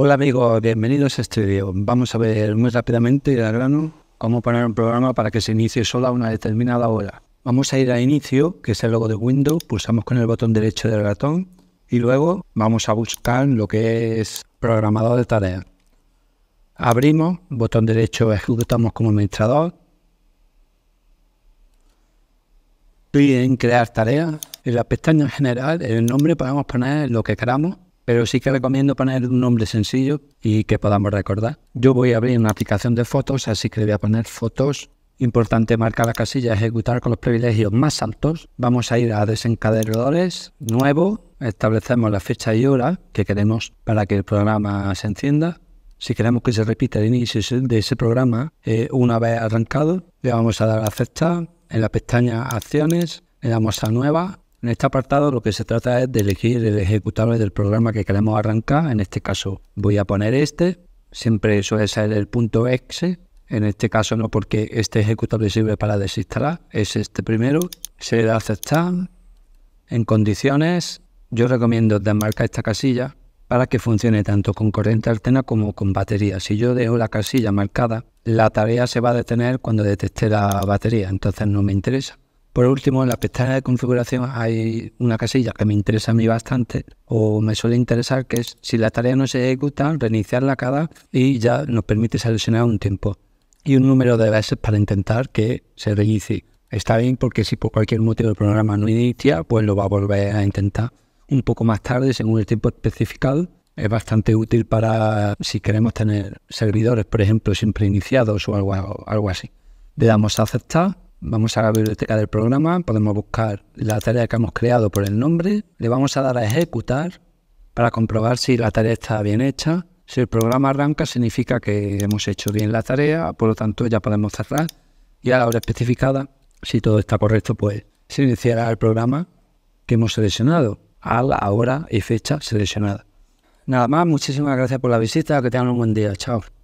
Hola amigos, bienvenidos a este video. Vamos a ver muy rápidamente y al grano cómo poner un programa para que se inicie sola a una determinada hora. Vamos a ir a inicio, que es el logo de Windows, pulsamos con el botón derecho del ratón y luego vamos a buscar lo que es programador de tareas. Abrimos, botón derecho ejecutamos como administrador. Y en crear tareas, en la pestaña general, el nombre podemos poner lo que queramos pero sí que recomiendo poner un nombre sencillo y que podamos recordar. Yo voy a abrir una aplicación de fotos, así que le voy a poner fotos. Importante marcar la casilla ejecutar con los privilegios más altos. Vamos a ir a desencadenadores, nuevo, establecemos la fecha y hora que queremos para que el programa se encienda. Si queremos que se repita el inicio de ese programa eh, una vez arrancado, le vamos a dar a aceptar. En la pestaña acciones le damos a nueva en este apartado lo que se trata es de elegir el ejecutable del programa que queremos arrancar. En este caso voy a poner este. Siempre suele ser el punto .exe. En este caso no porque este ejecutable sirve para desinstalar. Es este primero. Se da aceptar. En condiciones yo recomiendo desmarcar esta casilla para que funcione tanto con corriente alterna como con batería. Si yo dejo la casilla marcada, la tarea se va a detener cuando detecte la batería, entonces no me interesa. Por último, en la pestaña de configuración hay una casilla que me interesa a mí bastante o me suele interesar, que es si la tarea no se ejecuta, reiniciarla cada y ya nos permite seleccionar un tiempo y un número de veces para intentar que se reinicie. Está bien porque si por cualquier motivo el programa no inicia, pues lo va a volver a intentar un poco más tarde según el tiempo especificado. Es bastante útil para si queremos tener servidores, por ejemplo, siempre iniciados o algo, algo así. Le damos a aceptar Vamos a la biblioteca del programa, podemos buscar la tarea que hemos creado por el nombre, le vamos a dar a ejecutar para comprobar si la tarea está bien hecha. Si el programa arranca significa que hemos hecho bien la tarea, por lo tanto ya podemos cerrar y a la hora especificada, si todo está correcto, pues se iniciará el programa que hemos seleccionado, a la hora y fecha seleccionada. Nada más, muchísimas gracias por la visita, que tengan un buen día, chao.